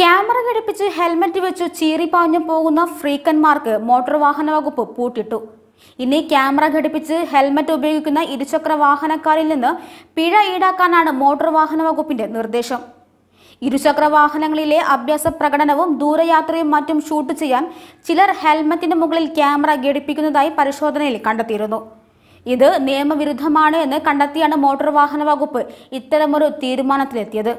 camera ഘടിപ്പിച്ച് helmet വെച്ച് പാഞ്ഞു പോകുന്ന ഫ്രീക്കന്മാർക്ക് മോട്ടോർ വാഹന വകുപ്പ് പൂട്ടിട്ടു ഇനി ക്യാമറ ഘടിപ്പിച്ച് ഹെൽമറ്റ് ഉപയോഗിക്കുന്ന ഇരുചക്ര വാഹനക്കാരിൽ നിന്ന് പിഴ ഈടാക്കാനാണ് മോട്ടോർ വാഹന വകുപ്പിന്റെ നിർദ്ദേശം ഇരുചക്ര വാഹനങ്ങളിലെ അഭ്യാസ പ്രകടനവും ദൂരയാത്രയും മറ്റും ഷൂട്ട് ചെയ്യാൻ ചിലർ ഹെൽമറ്റിന് മുകളിൽ ക്യാമറ ഘടിപ്പിക്കുന്നതായി പരിശോധനയിൽ കണ്ടെത്തിയിരുന്നു ഇത് നിയമവിരുദ്ധമാണ് എന്ന് കണ്ടെത്തിയാണ് മോട്ടോർ വാഹന വകുപ്പ് ഇത്തരമൊരു തീരുമാനത്തിലെത്തിയത്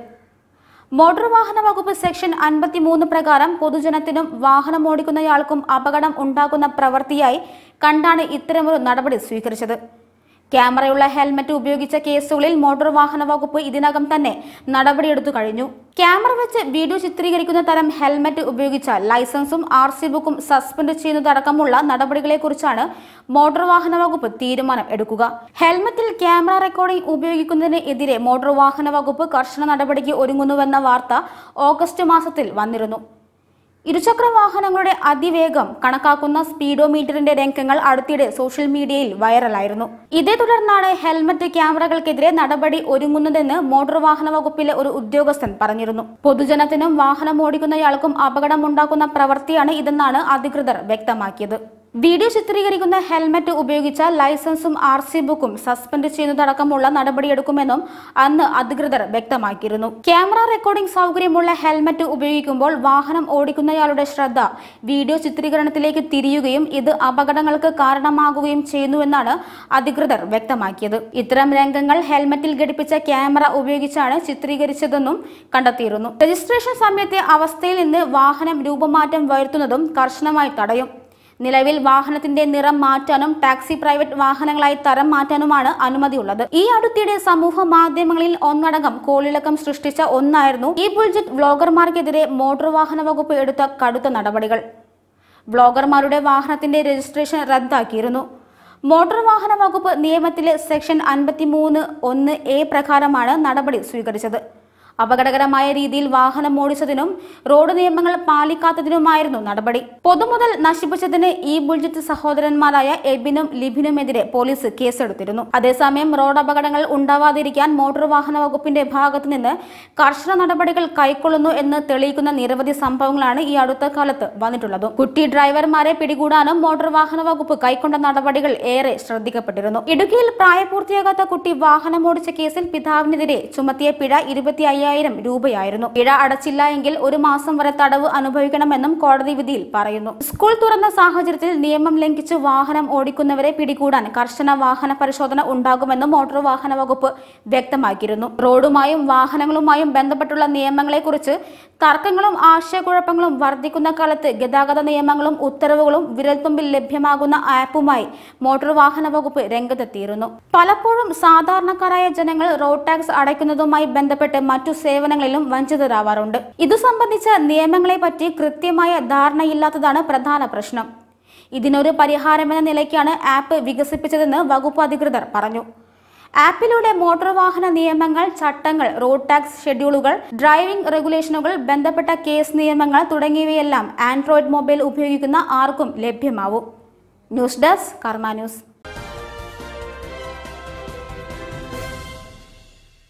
മോട്ടോർ വാഹന വകുപ്പ് സെക്ഷൻ അൻപത്തിമൂന്ന് പ്രകാരം പൊതുജനത്തിനും വാഹനം ഓടിക്കുന്നയാൾക്കും അപകടം ഉണ്ടാക്കുന്ന പ്രവൃത്തിയായി കണ്ടാണ് ഇത്തരമൊരു നടപടി സ്വീകരിച്ചത് ക്യാമറയുള്ള ഹെൽമറ്റ് ഉപയോഗിച്ച കേസുകളിൽ മോട്ടോർ വാഹന വകുപ്പ് ഇതിനകം തന്നെ നടപടിയെടുത്തു കഴിഞ്ഞു ക്യാമറ വെച്ച് വീഡിയോ ചിത്രീകരിക്കുന്ന തരം ഹെൽമറ്റ് ഉപയോഗിച്ചാൽ ലൈസൻസും ആർ സി ബുക്കും സസ്പെൻഡ് ചെയ്യുന്നതടക്കമുള്ള നടപടികളെക്കുറിച്ചാണ് മോട്ടോർ വാഹന വകുപ്പ് തീരുമാനം എടുക്കുക ഹെൽമറ്റിൽ ക്യാമറ റെക്കോർഡിംഗ് ഉപയോഗിക്കുന്നതിനെതിരെ മോട്ടോർ വാഹന വകുപ്പ് കർശന നടപടിക്ക് ഒരുങ്ങുന്നുവെന്ന വാർത്ത ഓഗസ്റ്റ് മാസത്തിൽ വന്നിരുന്നു ഇരുചക്ര വാഹനങ്ങളുടെ അതിവേഗം കണക്കാക്കുന്ന സ്പീഡോമീറ്ററിന്റെ രംഗങ്ങൾ അടുത്തിടെ സോഷ്യൽ മീഡിയയിൽ വൈറലായിരുന്നു ഇതേ തുടർന്നാണ് ഹെൽമറ്റ് ക്യാമറകൾക്കെതിരെ നടപടി ഒരുങ്ങുന്നതെന്ന് മോട്ടോർ വാഹന വകുപ്പിലെ ഒരു ഉദ്യോഗസ്ഥൻ പറഞ്ഞിരുന്നു പൊതുജനത്തിനും വാഹനം ഓടിക്കുന്നയാൾക്കും അപകടമുണ്ടാക്കുന്ന പ്രവൃത്തിയാണ് ഇതെന്നാണ് അധികൃതർ വ്യക്തമാക്കിയത് വീഡിയോ ചിത്രീകരിക്കുന്ന ഹെൽമറ്റ് ഉപയോഗിച്ച ലൈസൻസും ആർ സി ബുക്കും സസ്പെൻഡ് ചെയ്യുന്നതടക്കമുള്ള നടപടിയെടുക്കുമെന്നും അന്ന് അധികൃതർ വ്യക്തമാക്കിയിരുന്നു ക്യാമറ റെക്കോർഡിംഗ് സൗകര്യമുള്ള ഹെൽമറ്റ് ഉപയോഗിക്കുമ്പോൾ വാഹനം ഓടിക്കുന്നയാളുടെ ശ്രദ്ധ വീഡിയോ ചിത്രീകരണത്തിലേക്ക് തിരിയുകയും ഇത് അപകടങ്ങൾക്ക് കാരണമാകുകയും ചെയ്യുന്നുവെന്നാണ് അധികൃതർ വ്യക്തമാക്കിയത് ഇത്തരം രംഗങ്ങൾ ഹെൽമറ്റിൽ ഘടിപ്പിച്ച ക്യാമറ ഉപയോഗിച്ചാണ് ചിത്രീകരിച്ചതെന്നും കണ്ടെത്തിയിരുന്നു രജിസ്ട്രേഷൻ സമയത്തെ അവസ്ഥയിൽ നിന്ന് വാഹനം രൂപമാറ്റം വരുത്തുന്നതും കർശനമായി തടയും നിലവിൽ വാഹനത്തിന്റെ നിറം മാറ്റാനും ടാക്സി പ്രൈവറ്റ് വാഹനങ്ങളായി തരം മാറ്റാനുമാണ് അനുമതിയുള്ളത് ഈ അടുത്തിടെ സമൂഹ മാധ്യമങ്ങളിൽ ഒന്നടങ്കം കോളിളക്കം സൃഷ്ടിച്ച ഒന്നായിരുന്നു ഈ ബുൾജറ്റ് വ്ളോഗർമാർക്കെതിരെ മോട്ടോർ വാഹന വകുപ്പ് എടുത്ത കടുത്ത നടപടികൾ വ്ളോഗർമാരുടെ വാഹനത്തിന്റെ രജിസ്ട്രേഷൻ റദ്ദാക്കിയിരുന്നു മോട്ടോർ വാഹന വകുപ്പ് നിയമത്തിലെ സെക്ഷൻ അൻപത്തിമൂന്ന് ഒന്ന് എ പ്രകാരമാണ് നടപടി സ്വീകരിച്ചത് അപകടകരമായ രീതിയിൽ വാഹനം ഓടിച്ചതിനും റോഡ് നിയമങ്ങൾ പാലിക്കാത്തതിനുമായിരുന്നു നടപടി പൊതുമുതൽ നശിപ്പിച്ചതിന് ഈ ബുൾജിത്ത് സഹോദരന്മാരായ എബിനും ലിബിനുമെതിരെ പോലീസ് കേസെടുത്തിരുന്നു അതേസമയം റോഡ് അപകടങ്ങൾ ഉണ്ടാവാതിരിക്കാൻ മോട്ടോർ വാഹന വകുപ്പിന്റെ ഭാഗത്തു നിന്ന് കർശന നടപടികൾ കൈക്കൊള്ളുന്നു എന്ന് തെളിയിക്കുന്ന നിരവധി സംഭവങ്ങളാണ് ഈ അടുത്ത കാലത്ത് വന്നിട്ടുള്ളത് കുട്ടി ഡ്രൈവർമാരെ പിടികൂടാനും മോട്ടോർ വാഹന വകുപ്പ് കൈക്കൊണ്ട നടപടികൾ ഏറെ ശ്രദ്ധിക്കപ്പെട്ടിരുന്നു ഇടുക്കിയിൽ പ്രായപൂർത്തിയാകാത്ത കുട്ടി വാഹനമോടിച്ച കേസിൽ പിതാവിനെതിരെ ചുമത്തിയ പിഴ ഇരുപത്തി അയ്യായിരം രൂപയായിരുന്നു പിഴ അടച്ചില്ല എങ്കിൽ ഒരു മാസം വരെ തടവ് അനുഭവിക്കണമെന്നും കോടതി വിധിയിൽ പറയുന്നു സ്കൂൾ തുറന്ന സാഹചര്യത്തിൽ നിയമം ലംഘിച്ച് വാഹനം ഓടിക്കുന്നവരെ പിടികൂടാൻ കർശന വാഹന പരിശോധന ഉണ്ടാകുമെന്നും മോട്ടോർ വാഹന വകുപ്പ് വ്യക്തമാക്കിയിരുന്നു റോഡുമായും വാഹനങ്ങളുമായും ബന്ധപ്പെട്ടുള്ള നിയമങ്ങളെക്കുറിച്ച് തർക്കങ്ങളും ആശയക്കുഴപ്പങ്ങളും വർദ്ധിക്കുന്ന കാലത്ത് ഗതാഗത നിയമങ്ങളും ഉത്തരവുകളും വിരൽത്തുമ്പിൽ ലഭ്യമാകുന്ന ആപ്പുമായി മോട്ടോർ വാഹന വകുപ്പ് രംഗത്തെത്തിയിരുന്നു പലപ്പോഴും സാധാരണക്കാരായ ജനങ്ങൾ റോഡ് ടാക്സ് അടയ്ക്കുന്നതുമായി ബന്ധപ്പെട്ട് മറ്റു മറ്റു സേവനങ്ങളിലും വഞ്ചിതരാവാറുണ്ട് ഇതു സംബന്ധിച്ച പറ്റി കൃത്യമായ ധാരണയില്ലാത്തതാണ് പ്രധാന പ്രശ്നം ഇതിനൊരു പരിഹാരമെന്ന നിലയ്ക്കാണ് ആപ്പ് വികസിപ്പിച്ചതെന്ന് വകുപ്പ് അധികൃതർ പറഞ്ഞു ആപ്പിലൂടെ മോട്ടോർ വാഹന നിയമങ്ങൾ ചട്ടങ്ങൾ റോഡ് ടാക്സ് ഷെഡ്യൂളുകൾ ഡ്രൈവിംഗ് റെഗുലേഷനുകൾ ബന്ധപ്പെട്ട കേസ് നിയമങ്ങൾ തുടങ്ങിയവയെല്ലാം ആൻഡ്രോയിഡ് മൊബൈൽ ഉപയോഗിക്കുന്ന ആർക്കും ലഭ്യമാവും ന്യൂസ് ഡെസ്ക് കർമ്മ ന്യൂസ്